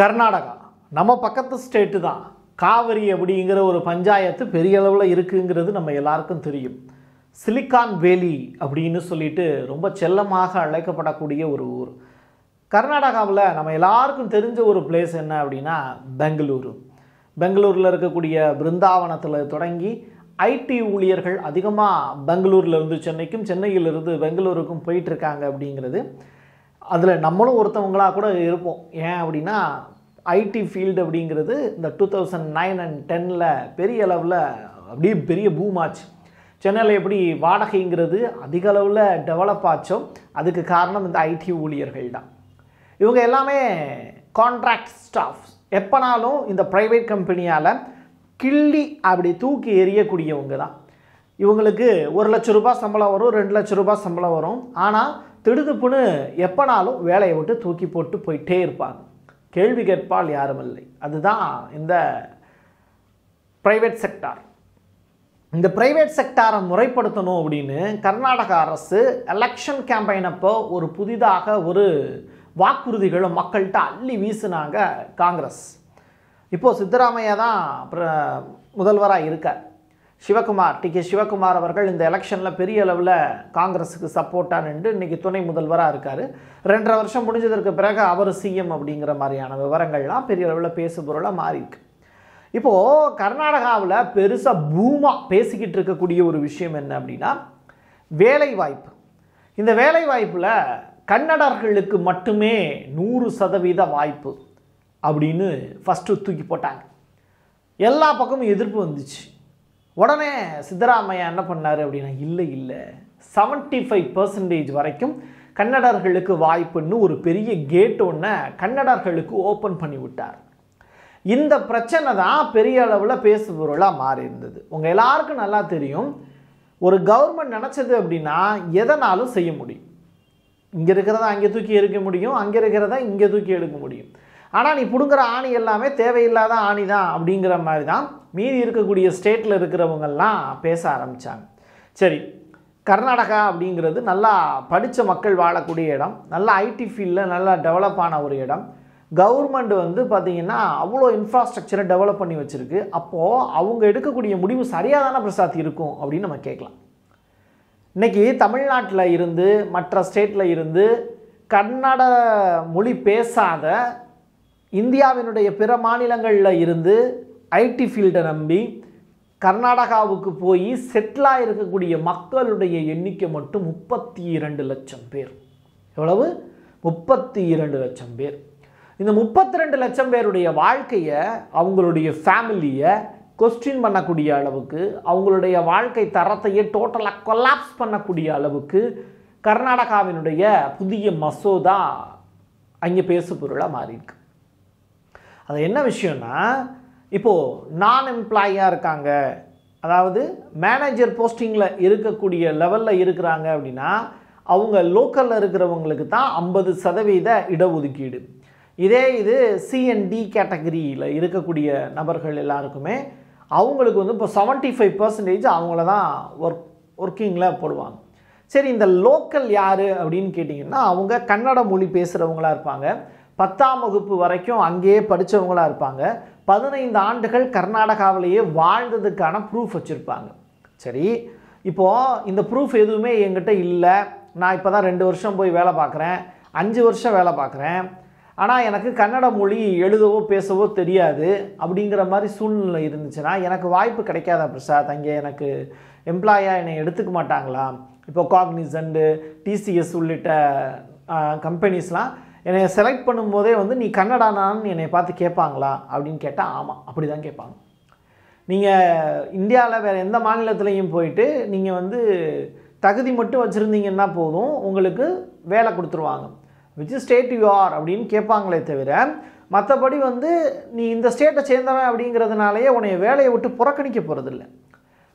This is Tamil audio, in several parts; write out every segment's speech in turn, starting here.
கர்நாடகா நம்ம பக்கத்து ஸ்டேட்டு தான் காவிரி அப்படிங்கிற ஒரு பஞ்சாயத்து பெரிய அளவில் இருக்குங்கிறது நம்ம எல்லாருக்கும் தெரியும் சிலிக்கான் வேலி அப்படின்னு சொல்லிட்டு ரொம்ப செல்லமாக அழைக்கப்படக்கூடிய ஒரு ஊர் கர்நாடகாவில் நம்ம எல்லாருக்கும் தெரிஞ்ச ஒரு பிளேஸ் என்ன அப்படின்னா பெங்களூரு பெங்களூரில் இருக்கக்கூடிய பிருந்தாவனத்தில் தொடங்கி ஐடி ஊழியர்கள் அதிகமாக பெங்களூர்லேருந்து சென்னைக்கும் சென்னையிலிருந்து பெங்களூருக்கும் போயிட்டுருக்காங்க அப்படிங்கிறது அதில் நம்மளும் ஒருத்தவங்களாக கூட இருப்போம் ஏன் அப்படின்னா ஐடி ஃபீல்டு அப்படிங்கிறது இந்த டூ தௌசண்ட் நைன் அண்ட் டெனில் பெரிய அளவில் அப்படியே பெரிய பூம் ஆச்சு சென்னையில் எப்படி வாடகைங்கிறது அதிக அளவில் டெவலப் ஆச்சோ அதுக்கு காரணம் இந்த ஐடி ஊழியர்கள் தான் இவங்க எல்லாமே கான்ட்ராக்ட் ஸ்டாஃப்ஸ் எப்போனாலும் இந்த ப்ரைவேட் கம்பெனியால் கிள்ளி அப்படி தூக்கி எறியக்கூடியவங்க தான் இவங்களுக்கு ஒரு லட்ச ரூபாய் சம்பளம் வரும் ரெண்டு லட்ச ரூபாய் சம்பளம் வரும் ஆனால் திடுதுப்புன்னு எப்போனாலும் வேலையை விட்டு தூக்கி போட்டு போயிட்டே இருப்பாங்க கேள்வி கேட்பால் யாரும் இல்லை அதுதான் இந்த ப்ரைவேட் செக்டார் இந்த ப்ரைவேட் செக்டாரை முறைப்படுத்தணும் அப்படின்னு கர்நாடக அரசு எலெக்ஷன் கேம்பெயினப்போ அப்போ ஒரு புதிதாக ஒரு வாக்குறுதிகளும் மக்கள்கிட்ட அள்ளி வீசினாங்க காங்கிரஸ் இப்போது சித்தராமையா தான் முதல்வராக இருக்கார் சிவகுமார் டி கே சிவகுமார் அவர்கள் இந்த எலெக்ஷனில் பெரிய அளவில் காங்கிரஸுக்கு சப்போர்ட்டாக நின்று இன்றைக்கி துணை முதல்வராக இருக்கார் ரெண்டரை வருஷம் முடிஞ்சதற்கு பிறகு அவர் சிஎம் அப்படிங்கிற மாதிரியான விவரங்கள்லாம் பெரிய அளவில் பேசுபொருளாக மாறியிருக்கு இப்போது கர்நாடகாவில் பெருசாக பூமா பேசிக்கிட்டு இருக்கக்கூடிய ஒரு விஷயம் என்ன அப்படின்னா வேலை வாய்ப்பு இந்த வேலை வாய்ப்பில் கன்னடர்களுக்கு மட்டுமே நூறு சதவீத வாய்ப்பு அப்படின்னு ஃபஸ்ட்டு தூக்கி போட்டாங்க எல்லா பக்கமும் எதிர்ப்பு வந்துச்சு உடனே சித்தராமையா என்ன பண்ணார் அப்படின்னா இல்லை இல்லை செவன்ட்டி ஃபைவ் பர்சன்டேஜ் வரைக்கும் கன்னடர்களுக்கு வாய்ப்புன்னு ஒரு பெரிய கேட் ஒன்று கன்னடர்களுக்கு ஓப்பன் பண்ணி விட்டார் இந்த பிரச்சனை தான் பெரிய அளவில் பேசுபொருளாக மாறி இருந்தது உங்கள் எல்லாருக்கும் நல்லா தெரியும் ஒரு கவர்மெண்ட் நினச்சது அப்படின்னா எதனாலும் செய்ய முடியும் இங்கே இருக்கிறத அங்கே தூக்கி எடுக்க முடியும் அங்கே இருக்கிறத இங்கே தூக்கி எடுக்க முடியும் ஆனால் நீ பிடுங்குற ஆணி எல்லாமே தேவையில்லாத ஆணி தான் அப்படிங்கிற மாதிரி தான் மீதி இருக்கக்கூடிய ஸ்டேட்டில் இருக்கிறவங்கெல்லாம் பேச ஆரம்பித்தாங்க சரி கர்நாடகா அப்படிங்கிறது நல்லா படித்த மக்கள் வாழக்கூடிய இடம் நல்லா ஐடி ஃபீல்டில் நல்லா டெவலப் ஆன ஒரு இடம் கவர்மெண்ட் வந்து பார்த்திங்கன்னா அவ்வளோ இன்ஃப்ராஸ்ட்ரக்சரை டெவலப் பண்ணி வச்சுருக்கு அப்போது அவங்க எடுக்கக்கூடிய முடிவு சரியாக தானே பிரசாத் இருக்கும் அப்படின்னு நம்ம கேட்கலாம் இன்றைக்கி தமிழ்நாட்டில் இருந்து மற்ற ஸ்டேட்டில் இருந்து கன்னட மொழி பேசாத இந்தியாவினுடைய பிற மாநிலங்களில் இருந்து ஐடி ஃபீல்டை நம்பி கர்நாடகாவுக்கு போய் செட்டிலாக இருக்கக்கூடிய மக்களுடைய எண்ணிக்கை மட்டும் முப்பத்தி இரண்டு லட்சம் பேர் எவ்வளவு முப்பத்தி இரண்டு லட்சம் பேர் இந்த முப்பத்தி ரெண்டு லட்சம் பேருடைய வாழ்க்கையை அவங்களுடைய ஃபேமிலியை கொஸ்டின் பண்ணக்கூடிய அளவுக்கு அவங்களுடைய வாழ்க்கை தரத்தையே டோட்டலாக கொலாப்ஸ் பண்ணக்கூடிய அளவுக்கு கர்நாடகாவினுடைய புதிய மசோதா அங்கே பேசு பொருளாக மாறியிருக்கு அது என்ன விஷயம்னா இப்போது நான் எம்ப்ளாயாக இருக்காங்க அதாவது மேனேஜர் போஸ்டிங்கில் இருக்கக்கூடிய லெவலில் இருக்கிறாங்க அப்படின்னா அவங்க லோக்கலில் இருக்கிறவங்களுக்கு தான் ஐம்பது சதவீத இடஒதுக்கீடு இதே இது சிஎன்டி கேட்டகரியில் இருக்கக்கூடிய நபர்கள் எல்லாருக்குமே அவங்களுக்கு வந்து இப்போ செவன்ட்டி ஃபைவ் பர்சன்டேஜ் அவங்கள தான் ஒர்க் ஒர்க்கிங்கில் போடுவாங்க சரி இந்த லோக்கல் யார் அப்படின்னு கேட்டிங்கன்னா அவங்க கன்னட மொழி பேசுகிறவங்களாக இருப்பாங்க பத்தாம் வகுப்பு வரைக்கும் அங்கேயே படித்தவங்களாக இருப்பாங்க பதினைந்து ஆண்டுகள் கர்நாடகாவிலேயே வாழ்ந்ததுக்கான ப்ரூஃப் வச்சுருப்பாங்க சரி இப்போது இந்த ப்ரூஃப் எதுவுமே என்கிட்ட இல்லை நான் இப்போ தான் ரெண்டு வருஷம் போய் வேலை பார்க்குறேன் அஞ்சு வருஷம் வேலை பார்க்குறேன் ஆனால் எனக்கு கன்னட மொழி எழுதவோ பேசவோ தெரியாது அப்படிங்கிற மாதிரி சூழ்நிலை இருந்துச்சுன்னா எனக்கு வாய்ப்பு கிடைக்காதா பிரசாத் அங்கே எனக்கு எம்ப்ளாயாக என்னை எடுத்துக்க மாட்டாங்களா இப்போ காக்னிசண்டு டிசிஎஸ் உள்ளிட்ட கம்பெனிஸ்லாம் என்னை செலக்ட் பண்ணும்போதே வந்து நீ கன்னடானான்னு என்னை பார்த்து கேட்பாங்களா அப்படின்னு கேட்டால் ஆமாம் அப்படி தான் கேட்பாங்க நீங்கள் இந்தியாவில் வேறு எந்த மாநிலத்துலேயும் போயிட்டு நீங்கள் வந்து தகுதி மட்டும் வச்சுருந்தீங்கன்னா போதும் உங்களுக்கு வேலை கொடுத்துருவாங்க விச் ஸ்டேட் யூ ஆர் அப்படின்னு கேட்பாங்களே தவிர மற்றபடி வந்து நீ இந்த ஸ்டேட்டை சேர்ந்தவன் அப்படிங்கிறதுனாலேயே உன்னைய வேலையை விட்டு புறக்கணிக்க போகிறதில்ல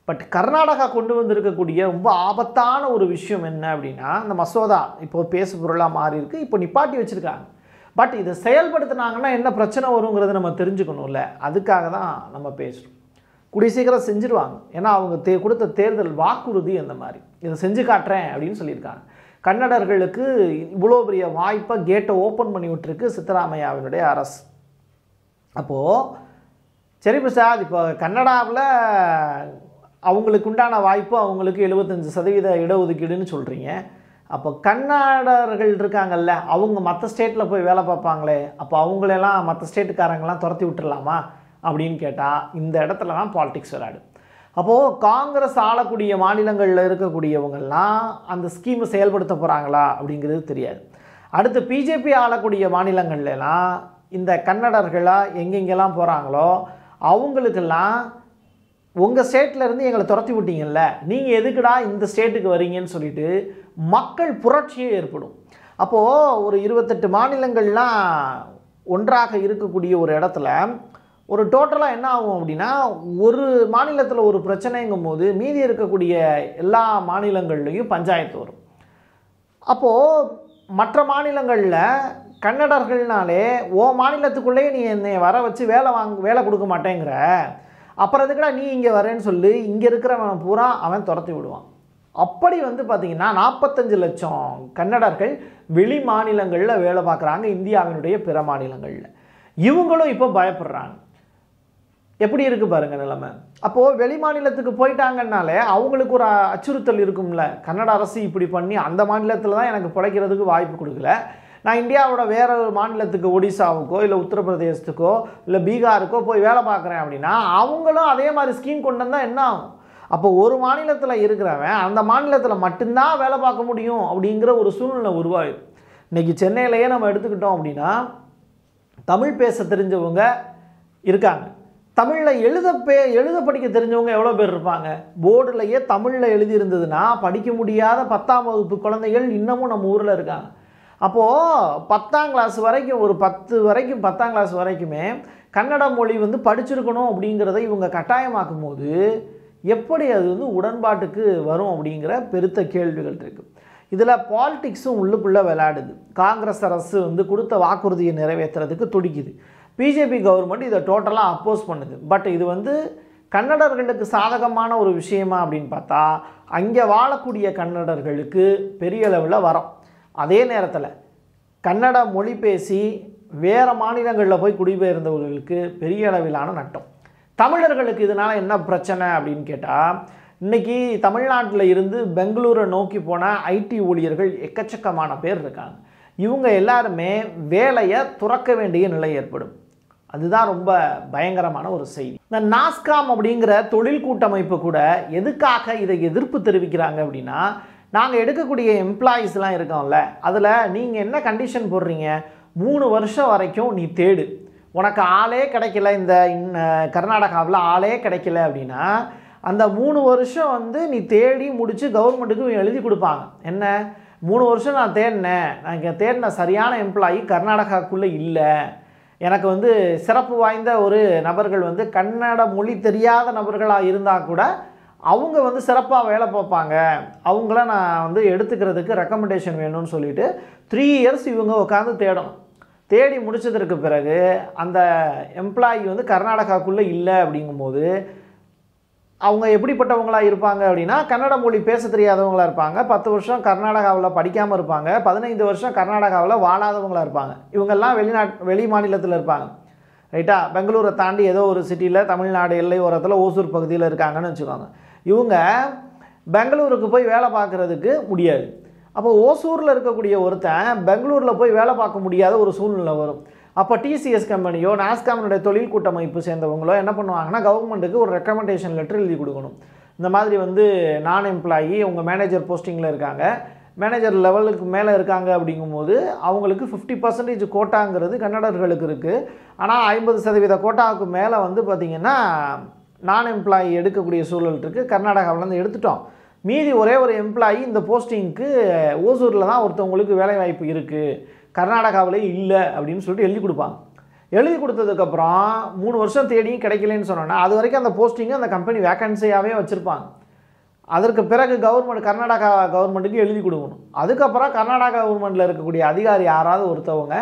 பட் கர்நாடகா கொண்டு வந்திருக்கக்கூடிய ரொம்ப ஆபத்தான ஒரு விஷயம் என்ன அப்படின்னா அந்த மசோதா இப்போ பேசு பொருளாக மாறி இருக்குது இப்போ நிப்பாட்டி வச்சுருக்காங்க பட் இதை செயல்படுத்தினாங்கன்னா என்ன பிரச்சனை வருங்கிறத நம்ம தெரிஞ்சுக்கணும்ல அதுக்காக தான் நம்ம பேசுகிறோம் கூடிய சீக்கிரம் செஞ்சுருவாங்க ஏன்னா அவங்க தே கொடுத்த தேர்தல் வாக்குறுதி அந்த மாதிரி இதை செஞ்சு காட்டுறேன் அப்படின்னு சொல்லியிருக்காங்க கன்னடர்களுக்கு இவ்வளோ பெரிய வாய்ப்பை கேட்டை ஓப்பன் பண்ணி விட்டுருக்கு சித்தராமையாவினுடைய அரசு அப்போது சரி பிரசாத் இப்போ கன்னடாவில் அவங்களுக்கு உண்டான வாய்ப்பு அவங்களுக்கு எழுபத்தஞ்சி சதவீத இடஒதுக்கீடுன்னு சொல்கிறீங்க அப்போ கன்னடர்கள் இருக்காங்கல்ல அவங்க மற்ற ஸ்டேட்டில் போய் வேலை பார்ப்பாங்களே அப்போ அவங்களெல்லாம் மற்ற ஸ்டேட்டுக்காரங்களாம் துரத்தி விட்டுடலாமா அப்படின்னு கேட்டால் இந்த இடத்துல தான் பாலிடிக்ஸ் விளையாடு அப்போது காங்கிரஸ் ஆளக்கூடிய மாநிலங்களில் இருக்கக்கூடியவங்கள்லாம் அந்த ஸ்கீமை செயல்படுத்த போகிறாங்களா அப்படிங்கிறது தெரியாது அடுத்து பிஜேபி ஆளக்கூடிய மாநிலங்கள்லாம் இந்த கன்னடர்களாக எங்கெங்கெல்லாம் போகிறாங்களோ அவங்களுக்கெல்லாம் உங்கள் ஸ்டேட்லேருந்து எங்களை துரத்தி விட்டீங்கல்ல நீங்கள் எதுக்குடா இந்த ஸ்டேட்டுக்கு வரீங்கன்னு சொல்லிட்டு மக்கள் புரட்சியே ஏற்படும் அப்போது ஒரு இருபத்தெட்டு மாநிலங்கள்லாம் ஒன்றாக இருக்கக்கூடிய ஒரு இடத்துல ஒரு டோட்டலாக என்ன ஆகும் அப்படின்னா ஒரு மாநிலத்தில் ஒரு பிரச்சனைங்கும் போது மீதி இருக்கக்கூடிய எல்லா மாநிலங்கள்லேயும் பஞ்சாயத்து வரும் அப்போது மற்ற மாநிலங்களில் கன்னடர்கள்னாலே ஓ மாநிலத்துக்குள்ளேயே நீ என்னை வர வச்சு வேலை வாங்க வேலை கொடுக்க மாட்டேங்கிற அப்புறம் எதுக்குடா நீ இங்கே வரேன்னு சொல்லி இங்கே இருக்கிறவன் பூரா அவன் துரத்தி விடுவான் அப்படி வந்து பார்த்திங்கன்னா நாற்பத்தஞ்சு லட்சம் கன்னடர்கள் வெளி மாநிலங்களில் வேலை பார்க்குறாங்க இந்தியாவினுடைய பிற மாநிலங்களில் இவங்களும் இப்போ பயப்படுறாங்க எப்படி இருக்குது பாருங்கள் நிலைமை அப்போது வெளி மாநிலத்துக்கு போயிட்டாங்கன்னாலே அவங்களுக்கு ஒரு அச்சுறுத்தல் இருக்கும்ல கன்னட அரசு இப்படி பண்ணி அந்த மாநிலத்தில் தான் எனக்கு பிழைக்கிறதுக்கு வாய்ப்பு கொடுக்கல நான் இந்தியாவோட வேற ஒரு மாநிலத்துக்கு ஒடிசாவுக்கோ இல்லை உத்தரப்பிரதேசத்துக்கோ இல்லை பீகாருக்கோ போய் வேலை பார்க்குறேன் அப்படின்னா அவங்களும் அதே மாதிரி ஸ்கீம் கொண்டு வந்தால் என்ன ஆகும் அப்போ ஒரு மாநிலத்தில் இருக்கிறவன் அந்த மாநிலத்தில் மட்டும்தான் வேலை பார்க்க முடியும் அப்படிங்கிற ஒரு சூழ்நிலை உருவாயுது இன்றைக்கி சென்னையிலேயே நம்ம எடுத்துக்கிட்டோம் அப்படின்னா தமிழ் பேச தெரிஞ்சவங்க இருக்காங்க தமிழில் எழுத பே எழுத படிக்க தெரிஞ்சவங்க எவ்வளோ பேர் இருப்பாங்க போர்டுலையே தமிழில் எழுதியிருந்ததுன்னா படிக்க முடியாத பத்தாம் வகுப்பு குழந்தைகள் இன்னமும் நம்ம ஊரில் இருக்காங்க அப்போது பத்தாம் கிளாஸ் வரைக்கும் ஒரு பத்து வரைக்கும் பத்தாம் கிளாஸ் வரைக்குமே கன்னட மொழி வந்து படிச்சிருக்கணும் அப்படிங்கிறத இவங்க கட்டாயமாக்கும் போது எப்படி அது வந்து உடன்பாட்டுக்கு வரும் அப்படிங்கிற பெருத்த கேள்விகள் இருக்குது இதில் பாலிடிக்ஸும் உள்ளுக்குள்ளே விளையாடுது காங்கிரஸ் அரசு வந்து கொடுத்த வாக்குறுதியை நிறைவேற்றுறதுக்கு துடிக்குது பிஜேபி கவர்மெண்ட் இதை டோட்டலாக அப்போஸ் பண்ணுது பட் இது வந்து கன்னடர்களுக்கு சாதகமான ஒரு விஷயமா அப்படின்னு பார்த்தா அங்கே வாழக்கூடிய கன்னடர்களுக்கு பெரிய அளவில் வரோம் அதே நேரத்தில் கன்னட மொழி பேசி வேறு மாநிலங்களில் போய் குடிபெயர்ந்தவர்களுக்கு பெரிய அளவிலான நட்டம் தமிழர்களுக்கு இதனால் என்ன பிரச்சனை அப்படின்னு கேட்டால் இன்றைக்கி தமிழ்நாட்டில் இருந்து பெங்களூரை நோக்கி போன ஐடி ஊழியர்கள் எக்கச்சக்கமான பேர் இருக்காங்க இவங்க எல்லாருமே வேலையை துறக்க வேண்டிய நிலை ஏற்படும் அதுதான் ரொம்ப பயங்கரமான ஒரு செய்தி இந்த நாஸ்காம் அப்படிங்கிற தொழில் கூட்டமைப்பு கூட எதுக்காக இதை எதிர்ப்பு தெரிவிக்கிறாங்க அப்படின்னா நாங்கள் எடுக்கக்கூடிய எம்ப்ளாயீஸ்லாம் இருக்கோம்ல அதில் நீங்கள் என்ன கண்டிஷன் போடுறீங்க மூணு வருஷம் வரைக்கும் நீ தேடு உனக்கு ஆளே கிடைக்கல இந்த கர்நாடகாவில் ஆளே கிடைக்கல அப்படின்னா அந்த மூணு வருஷம் வந்து நீ தேடி முடித்து கவர்மெண்ட்டுக்கு எழுதி கொடுப்பாங்க என்ன மூணு வருஷம் நான் தேடினேன் நான் இங்கே தேடின சரியான எம்ப்ளாயி கர்நாடகாக்குள்ளே இல்லை எனக்கு வந்து சிறப்பு வாய்ந்த ஒரு நபர்கள் வந்து கன்னட மொழி தெரியாத நபர்களாக இருந்தால் கூட அவங்க வந்து சிறப்பாக வேலை பார்ப்பாங்க அவங்கள நான் வந்து எடுத்துக்கிறதுக்கு ரெக்கமெண்டேஷன் வேணும்னு சொல்லிட்டு த்ரீ இயர்ஸ் இவங்க உட்காந்து தேடணும் தேடி முடித்ததற்கு பிறகு அந்த எம்ப்ளாயி வந்து கர்நாடகாக்குள்ளே இல்லை அப்படிங்கும்போது அவங்க எப்படிப்பட்டவங்களாக இருப்பாங்க அப்படின்னா கன்னட மொழி பேச தெரியாதவங்களாக இருப்பாங்க பத்து வருஷம் கர்நாடகாவில் படிக்காமல் இருப்பாங்க பதினைந்து வருஷம் கர்நாடகாவில் வாழாதவங்களாக இருப்பாங்க இவங்கெல்லாம் வெளிநாட் வெளி மாநிலத்தில் இருப்பாங்க ரைட்டா பெங்களூரை தாண்டி ஏதோ ஒரு சிட்டியில் தமிழ்நாடு எல்லை ஓரத்தில் ஓசூர் பகுதியில் இருக்காங்கன்னு வச்சுக்கோங்க இவங்க பெங்களூருக்கு போய் வேலை பார்க்குறதுக்கு முடியாது அப்போ ஓசூரில் இருக்கக்கூடிய ஒருத்தன் பெங்களூரில் போய் வேலை பார்க்க முடியாத ஒரு சூழ்நிலை வரும் அப்போ டிசிஎஸ் கம்பெனியோ நாஸ்காமனுடைய தொழில் கூட்டமைப்பு சேர்ந்தவங்களோ என்ன பண்ணுவாங்கன்னா கவர்மெண்ட்டுக்கு ஒரு ரெக்கமெண்டேஷன் லெட்டர் எழுதி கொடுக்கணும் இந்த மாதிரி வந்து நான் எம்ப்ளாயி அவங்க மேனேஜர் போஸ்டிங்கில் இருக்காங்க மேனேஜர் லெவலுக்கு மேலே இருக்காங்க அப்படிங்கும்போது அவங்களுக்கு ஃபிஃப்டி பர்சன்டேஜ் கோட்டாங்கிறது கன்னடர்களுக்கு இருக்குது ஆனால் ஐம்பது சதவீத கோட்டாவுக்கு மேலே வந்து பார்த்திங்கன்னா நான் எம்ப்ளாயி எடுக்கக்கூடிய சூழல் இருக்குது கர்நாடகாவிலேருந்து எடுத்துட்டோம் மீதி ஒரே ஒரு எம்ப்ளாயி இந்த போஸ்டிங்க்கு ஓசூரில் தான் ஒருத்தவங்களுக்கு வேலைவாய்ப்பு இருக்குது கர்நாடகாவிலே இல்லை அப்படின்னு சொல்லிட்டு எழுதி கொடுப்பாங்க எழுதி கொடுத்ததுக்கப்புறம் மூணு வருஷம் தேடியும் கிடைக்கலன்னு சொன்னோன்னா அது வரைக்கும் அந்த போஸ்டிங்கை அந்த கம்பெனி வேக்கன்சியாகவே வச்சுருப்பாங்க அதற்கு பிறகு கவர்மெண்ட் கர்நாடகா கவர்மெண்ட்டுக்கு எழுதி கொடுக்கணும் அதுக்கப்புறம் கர்நாடகா கவர்மெண்ட்டில் இருக்கக்கூடிய அதிகாரி யாராவது ஒருத்தவங்க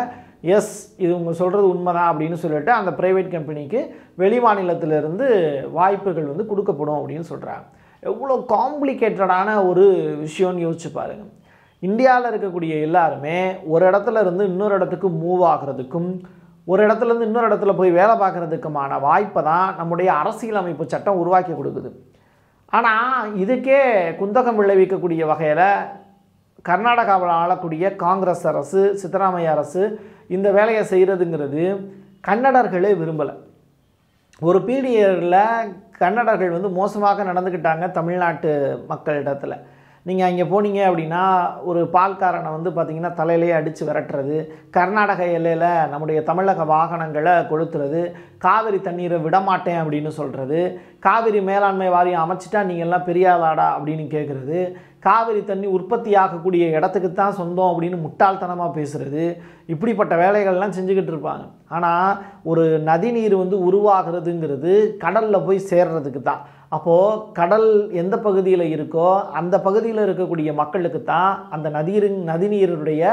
எஸ் இது உங்கள் சொல்கிறது உண்மைதான் அப்படின்னு சொல்லிட்டு அந்த ப்ரைவேட் கம்பெனிக்கு வெளிமாநிலத்திலிருந்து வாய்ப்புகள் வந்து கொடுக்கப்படும் அப்படின்னு சொல்கிறாங்க எவ்வளோ காம்ப்ளிகேட்டடான ஒரு விஷயம்னு யோசிச்சு பாருங்கள் இந்தியாவில் இருக்கக்கூடிய எல்லாருமே ஒரு இடத்துல இருந்து இன்னொரு இடத்துக்கு மூவ் ஆகிறதுக்கும் ஒரு இடத்துலேருந்து இன்னொரு இடத்துல போய் வேலை பார்க்குறதுக்குமான வாய்ப்பை தான் நம்முடைய அரசியலமைப்பு சட்டம் உருவாக்கி கொடுக்குது ஆனால் இதுக்கே குந்தகம் விளைவிக்கக்கூடிய வகையில் கர்நாடகாவில் ஆளக்கூடிய காங்கிரஸ் அரசு சித்தராமையா அரசு இந்த வேலையை செய்கிறதுங்கிறது கன்னடர்களே விரும்பலை ஒரு பீரியடில் கன்னடர்கள் வந்து மோசமாக நடந்துக்கிட்டாங்க தமிழ்நாட்டு மக்களிடத்தில் நீங்கள் அங்கே போனீங்க அப்படின்னா ஒரு பால்காரனை வந்து பார்த்திங்கன்னா தலையிலேயே அடித்து விரட்டுறது கர்நாடக எல்லையில் நம்முடைய தமிழக வாகனங்களை கொளுத்துறது காவிரி தண்ணீரை விடமாட்டேன் அப்படின்னு சொல்கிறது காவிரி மேலாண்மை வாரியம் அமைச்சிட்டா நீங்கள்லாம் பெரியாதாடா அப்படின்னு கேட்குறது காவிரி தண்ணி உற்பத்தி ஆகக்கூடிய இடத்துக்கு தான் சொந்தம் அப்படின்னு முட்டாள்தனமாக பேசுகிறது இப்படிப்பட்ட வேலைகள்லாம் செஞ்சுக்கிட்டு இருப்பாங்க ஆனால் ஒரு நதிநீர் வந்து உருவாகிறதுங்கிறது கடலில் போய் சேர்றதுக்கு தான் அப்போது கடல் எந்த பகுதியில் இருக்கோ அந்த பகுதியில் இருக்கக்கூடிய மக்களுக்கு தான் அந்த நதியின் நதிநீருடைய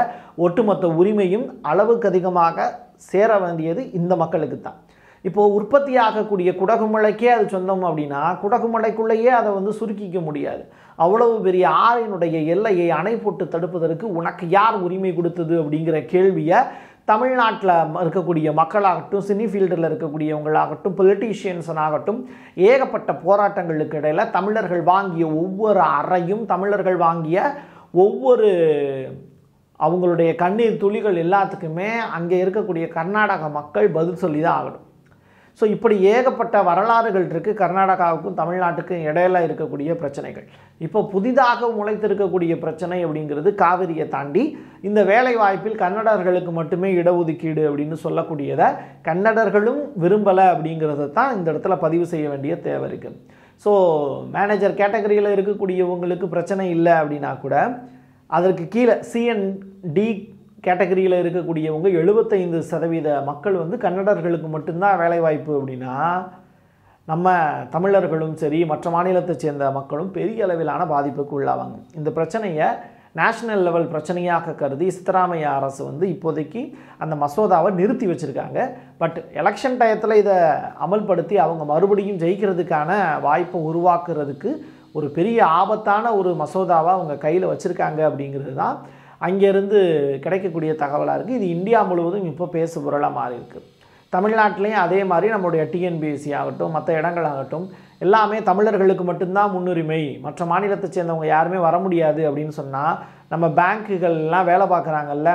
ஒட்டுமொத்த உரிமையும் அளவுக்கு அதிகமாக சேர வேண்டியது இந்த மக்களுக்கு தான் இப்போது குடகு குடகுமலைக்கே அது சொந்தம் அப்படின்னா குடகுமலைக்குள்ளேயே அதை வந்து சுருக்கிக்க முடியாது அவ்வளவு பெரிய ஆறினுடைய எல்லையை அணை போட்டு தடுப்பதற்கு உனக்கு யார் உரிமை கொடுத்தது அப்படிங்கிற கேள்வியை தமிழ்நாட்டில் இருக்கக்கூடிய மக்களாகட்டும் சினி ஃபீல்டில் இருக்கக்கூடியவங்களாகட்டும் பொலிட்டீஷியன்ஸனாகட்டும் ஏகப்பட்ட போராட்டங்களுக்கு இடையில் தமிழர்கள் வாங்கிய ஒவ்வொரு அறையும் தமிழர்கள் வாங்கிய ஒவ்வொரு அவங்களுடைய கண்ணீர் துளிகள் எல்லாத்துக்குமே அங்கே இருக்கக்கூடிய கர்நாடக மக்கள் பதில் சொல்லி தான் ஆகணும் ஸோ இப்படி ஏகப்பட்ட வரலாறுகள் இருக்குது கர்நாடகாவுக்கும் தமிழ்நாட்டுக்கும் இடையில இருக்கக்கூடிய பிரச்சனைகள் இப்போ புதிதாக முளைத்திருக்கக்கூடிய பிரச்சனை அப்படிங்கிறது காவிரியை தாண்டி இந்த வேலை வாய்ப்பில் கன்னடர்களுக்கு மட்டுமே இடஒதுக்கீடு அப்படின்னு சொல்லக்கூடியதை கன்னடர்களும் விரும்பலை அப்படிங்கிறத தான் இந்த இடத்துல பதிவு செய்ய வேண்டிய தேவை இருக்குது ஸோ மேனேஜர் கேட்டகரியில் இருக்கக்கூடியவங்களுக்கு பிரச்சனை இல்லை அப்படின்னா கூட அதற்கு கீழே சிஎன்டி கேட்டகரியில் இருக்கக்கூடியவங்க எழுபத்தைந்து சதவீத மக்கள் வந்து கன்னடர்களுக்கு மட்டும்தான் வேலைவாய்ப்பு அப்படின்னா நம்ம தமிழர்களும் சரி மற்ற மாநிலத்தை சேர்ந்த மக்களும் பெரிய அளவிலான பாதிப்புக்கு உள்ளாவாங்க இந்த பிரச்சனையை நேஷனல் லெவல் பிரச்சனையாக கருதி சித்தராமையா அரசு வந்து இப்போதைக்கு அந்த மசோதாவை நிறுத்தி வச்சுருக்காங்க பட் எலெக்ஷன் டயத்தில் இதை அமல்படுத்தி அவங்க மறுபடியும் ஜெயிக்கிறதுக்கான வாய்ப்பை உருவாக்குறதுக்கு ஒரு பெரிய ஆபத்தான ஒரு மசோதாவாக அவங்க கையில் வச்சுருக்காங்க அப்படிங்கிறது தான் அங்கேருந்து கிடைக்கக்கூடிய தகவலாக இருக்குது இது இந்தியா முழுவதும் இப்போ பேசு பொருளாக மாறி இருக்குது தமிழ்நாட்டிலையும் அதே மாதிரி நம்மளுடைய டிஎன்பிஎஸ்சி ஆகட்டும் மற்ற இடங்களாகட்டும் எல்லாமே தமிழர்களுக்கு மட்டும்தான் முன்னுரிமை மற்ற மாநிலத்தை சேர்ந்தவங்க யாருமே வர முடியாது அப்படின்னு சொன்னால் நம்ம பேங்க்குகள்லாம் வேலை பார்க்குறாங்கல்ல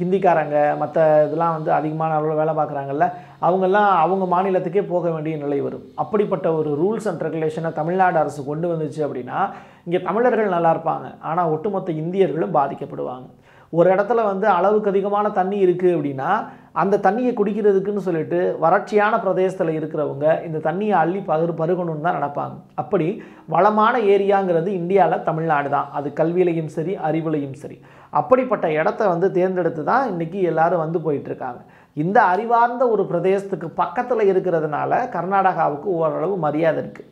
ஹிந்திக்காரங்க மற்ற இதெல்லாம் வந்து அதிகமான அளவில் வேலை பார்க்குறாங்கல்ல அவங்கெல்லாம் அவங்க மாநிலத்துக்கே போக வேண்டிய நிலை வரும் அப்படிப்பட்ட ஒரு ரூல்ஸ் அண்ட் ரெகுலேஷனை தமிழ்நாடு அரசு கொண்டு வந்துச்சு அப்படின்னா இங்கே தமிழர்கள் நல்லா இருப்பாங்க ஆனால் ஒட்டுமொத்த இந்தியர்களும் பாதிக்கப்படுவாங்க ஒரு இடத்துல வந்து அளவுக்கு அதிகமான தண்ணி இருக்குது அப்படின்னா அந்த தண்ணியை குடிக்கிறதுக்குன்னு சொல்லிட்டு வறட்சியான பிரதேசத்தில் இருக்கிறவங்க இந்த தண்ணியை அள்ளி பகிர் பருகணும்னு தான் நடப்பாங்க அப்படி வளமான ஏரியாங்கிறது இந்தியாவில் தமிழ்நாடு தான் அது கல்வியிலையும் சரி அறிவுலையும் சரி அப்படிப்பட்ட இடத்த வந்து தேர்ந்தெடுத்து தான் இன்றைக்கி எல்லோரும் வந்து போயிட்டுருக்காங்க இந்த அறிவார்ந்த ஒரு பிரதேசத்துக்கு பக்கத்தில் இருக்கிறதுனால கர்நாடகாவுக்கு ஓரளவு மரியாதை இருக்குது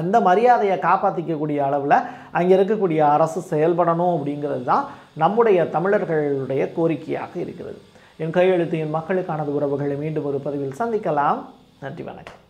அந்த மரியாதையை காப்பாற்றிக்கக்கூடிய அளவில் அங்கே இருக்கக்கூடிய அரசு செயல்படணும் அப்படிங்கிறது தான் நம்முடைய தமிழர்களுடைய கோரிக்கையாக இருக்கிறது என் கையெழுத்து என் மக்களுக்கானது உறவுகளை மீண்டும் ஒரு பதிவில் சந்திக்கலாம் நன்றி வணக்கம்